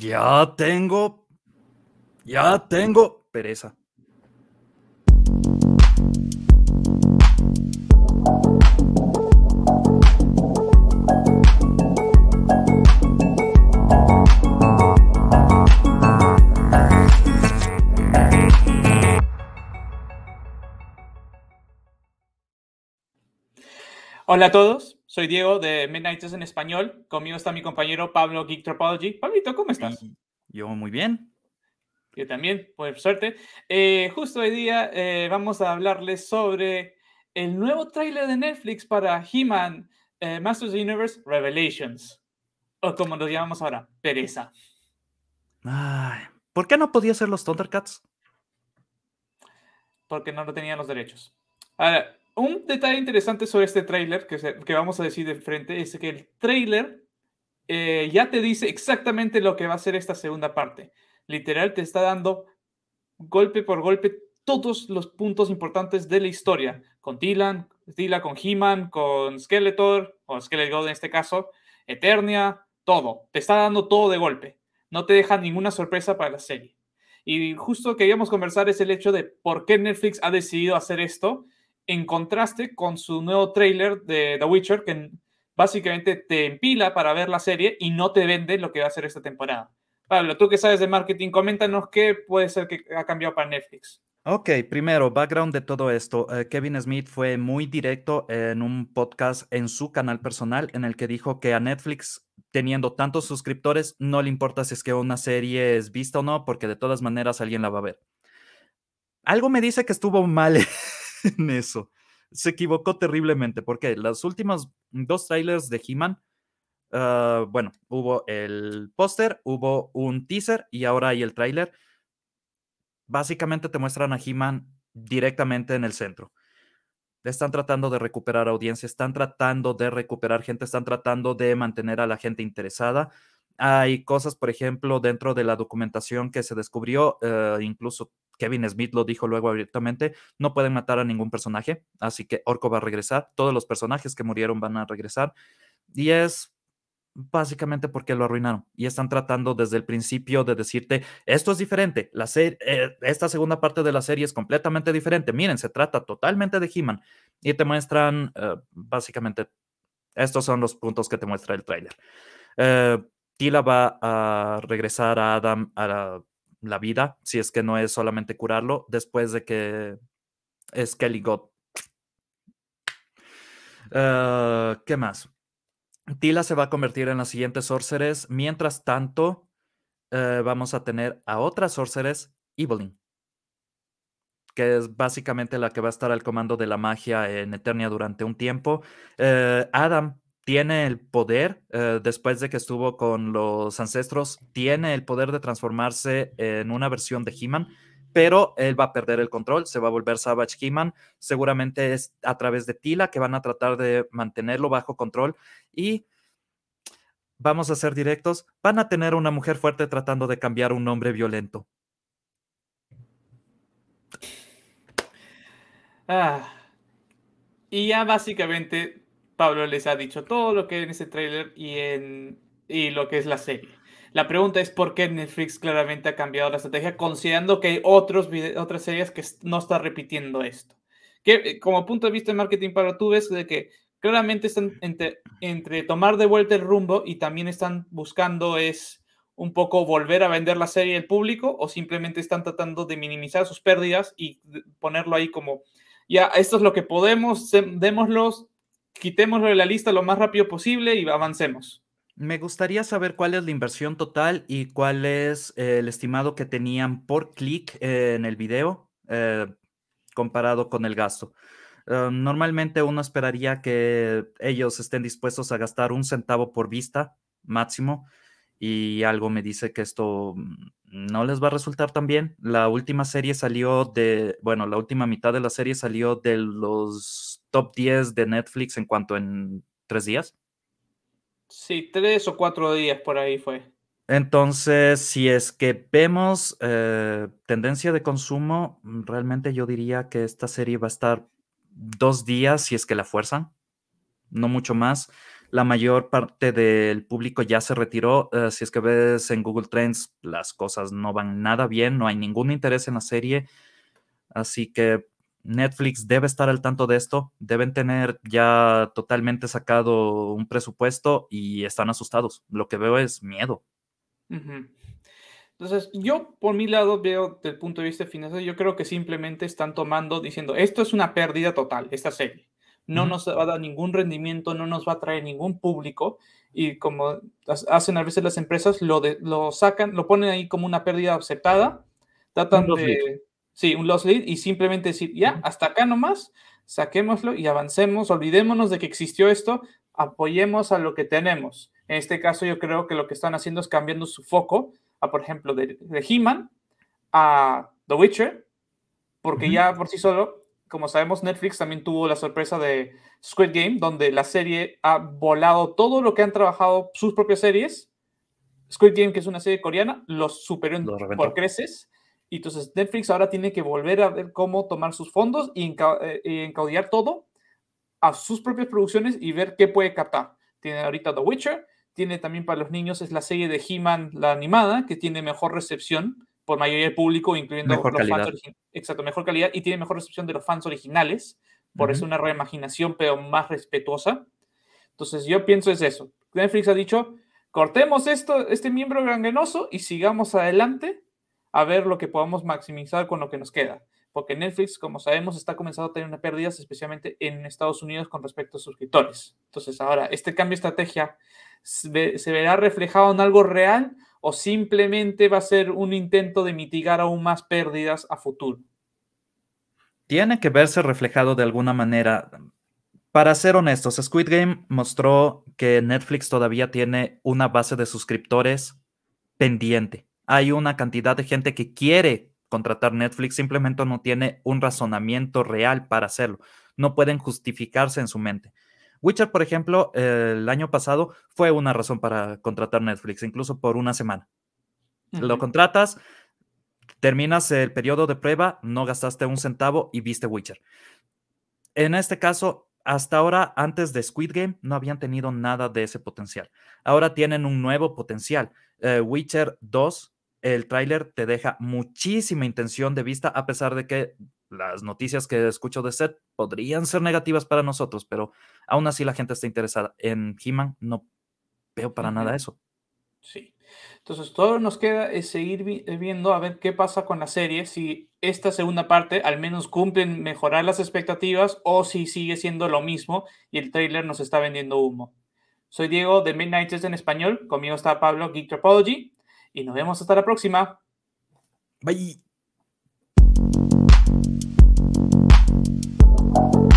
Ya tengo, ya ah, tengo pereza. Hola a todos, soy Diego de Midnight en Español. Conmigo está mi compañero Pablo Geek Tropology. Pablito, ¿cómo estás? Yo muy bien. Yo también, por suerte. Eh, justo hoy día eh, vamos a hablarles sobre el nuevo tráiler de Netflix para He-Man eh, Masters of Universe Revelations. O como lo llamamos ahora, pereza. ¿Por qué no podía ser los Thundercats? Porque no lo tenían los derechos. Ahora, un detalle interesante sobre este tráiler que, vamos a decir de frente es que el tráiler eh, ya te dice exactamente lo que va a ser esta segunda parte. Literal te está dando golpe por golpe todos los puntos importantes de la historia, con Dylan, Dylan con He-Man, con Skeletor, o Skeletor en este caso, Eternia, todo. Te está dando todo de golpe. No te deja ninguna sorpresa para la serie. Y justo queríamos conversar es el hecho de por qué Netflix ha decidido hacer esto en contraste con su nuevo tráiler de The Witcher, que básicamente te empila para ver la serie y no te vende lo que va a ser esta temporada. Pablo, tú que sabes de marketing, coméntanos qué puede ser que ha cambiado para Netflix. Ok, primero, background de todo esto. Eh, Kevin Smith fue muy directo en un podcast en su canal personal en el que dijo que a Netflix, teniendo tantos suscriptores, no le importa si es que una serie es vista o no, porque de todas maneras alguien la va a ver. Algo me dice que estuvo mal en eso. Se equivocó terriblemente, porque las últimas dos trailers de He-Man, ah, bueno, hubo el póster, hubo un teaser y ahora hay el trailer. Básicamente te muestran a He-Man directamente en el centro. Están tratando de recuperar audiencia, están tratando de recuperar gente, están tratando de mantener a la gente interesada. Hay cosas, por ejemplo, dentro de la documentación que se descubrió, eh, incluso Kevin Smith lo dijo luego abiertamente, no pueden matar a ningún personaje, así que Orco va a regresar, todos los personajes que murieron van a regresar, y es básicamente porque lo arruinaron y están tratando desde el principio de decirte, esto es diferente, la serie, eh, esta segunda parte de la serie es completamente diferente, miren, se trata totalmente de he y te muestran eh, básicamente, estos son los puntos que te muestra el tráiler. Eh, Tila va a regresar a Adam a la la vida, si es que no es solamente curarlo, después de que es Kelly God. Eh, ¿Qué más? Tila se va a convertir en la siguiente sorceress. Mientras tanto, eh, vamos a tener a otra sorceress, Evelyn, que es básicamente la que va a estar al comando de la magia en Eternia durante un tiempo. Eh, Adam tiene el poder, eh, después de que estuvo con los ancestros, tiene el poder de transformarse en una versión de He-Man, pero él va a perder el control, se va a volver Savage He-Man. Seguramente es a través de Tila que van a tratar de mantenerlo bajo control y vamos a ser directos, van a tener una mujer fuerte tratando de cambiar un hombre violento. Ah, y ya básicamente Pablo les ha dicho todo lo que en ese tráiler y, en, lo que es la serie. La pregunta es por qué Netflix claramente ha cambiado la estrategia, considerando que hay otros otras series que no están repitiendo esto. Que, eh, como punto de vista de marketing, para tú ves de que claramente están entre, entre tomar de vuelta el rumbo y también están buscando es un poco volver a vender la serie al público o simplemente están tratando de minimizar sus pérdidas y ponerlo ahí como, ya, esto es lo que podemos, démoslos, Quitemos de la lista lo más rápido posible y avancemos. Me gustaría saber cuál es la inversión total y cuál es eh, el estimado que tenían por clic eh, en el video eh, comparado con el gasto. Em, normalmente uno esperaría que ellos estén dispuestos a gastar un centavo por vista máximo y algo me dice que esto mm, no les va a resultar tan bien. La última serie salió de, bueno, la última mitad de la serie salió de los top 10 de Netflix en cuanto en tres días. Sí, tres o cuatro días por ahí fue. Entonces, si es que vemos eh, tendencia de consumo, mm, realmente yo diría que esta serie va a estar dos días si es que la fuerzan, no mucho más la mayor parte del público ya se retiró. Eh, si es que ves en Google Trends, las cosas no van nada bien, no hay ningún interés en la serie. Así que Netflix debe estar al tanto de esto, deben tener ya totalmente sacado un presupuesto y están asustados. Lo que veo es miedo. Entonces, yo por mi lado veo del punto de vista financiero, yo creo que simplemente están tomando, diciendo, esto es una pérdida total, esta serie no nos va a dar ningún rendimiento, no nos va a traer ningún público y como hacen a veces las empresas, lo, lo sacan, lo ponen ahí como una pérdida aceptada, tratan de... Sí, un loss lead y simplemente decir, ya, hasta acá nomás, saquémoslo y avancemos, olvidémonos de que existió esto, apoyemos a lo que tenemos. En este caso yo creo que lo que están haciendo es cambiando su foco a, por ejemplo, de, de He-Man a The Witcher, porque ya por sí solo como sabemos, Netflix también tuvo la sorpresa de Squid Game, donde la serie ha volado todo lo que han trabajado sus propias series. Squid Game, que es una serie coreana, los superó por creces. Y entonces Netflix ahora tiene que volver a ver cómo tomar sus fondos y, eh, encaudillar todo a sus propias producciones y ver qué puede captar. Tiene ahorita The Witcher, tiene también para los niños es la serie de He-Man, la animada, que tiene mejor recepción por mayoría del público, incluyendo los fans Exacto, mejor calidad y tiene mejor recepción de los fans originales, por eso es eso una reimaginación, pero más respetuosa. Entonces, yo pienso es eso. Netflix ha dicho, cortemos esto, este miembro gangrenoso y sigamos adelante a ver lo que podamos maximizar con lo que nos queda. Porque Netflix, como sabemos, está comenzando a tener una pérdidas, especialmente en Estados Unidos con respecto a suscriptores. Entonces, ahora, este cambio de estrategia se verá reflejado en algo real o simplemente va a ser un intento de mitigar aún más pérdidas a futuro? Tiene que verse reflejado de alguna manera. Para ser honestos, Squid Game mostró que Netflix todavía tiene una base de suscriptores pendiente. Hay una cantidad de gente que quiere contratar Netflix, simplemente no tiene un razonamiento real para hacerlo. No pueden justificarse en su mente. Witcher, por ejemplo, el año pasado fue una razón para contratar Netflix, incluso por una semana. Lo contratas, terminas el periodo de prueba, no gastaste un centavo y viste Witcher. En este caso, hasta ahora, antes de Squid Game, no habían tenido nada de ese potencial. Ahora tienen un nuevo potencial. Eh, Witcher 2, el tráiler te deja muchísima intención de vista, a pesar de que las noticias que escucho de Seth podrían ser negativas para nosotros, pero aún así la gente está interesada. En He-Man no veo para nada eso. Sí. Entonces, todo nos queda es seguir eh, viendo a ver qué pasa con la serie, si esta segunda parte al menos cumplen mejorar las expectativas o si sigue siendo lo mismo y el trailer nos está vendiendo humo. Soy Diego de Midnight Test en español, conmigo está Pablo Geek y nos vemos hasta la próxima. Bye. Bye.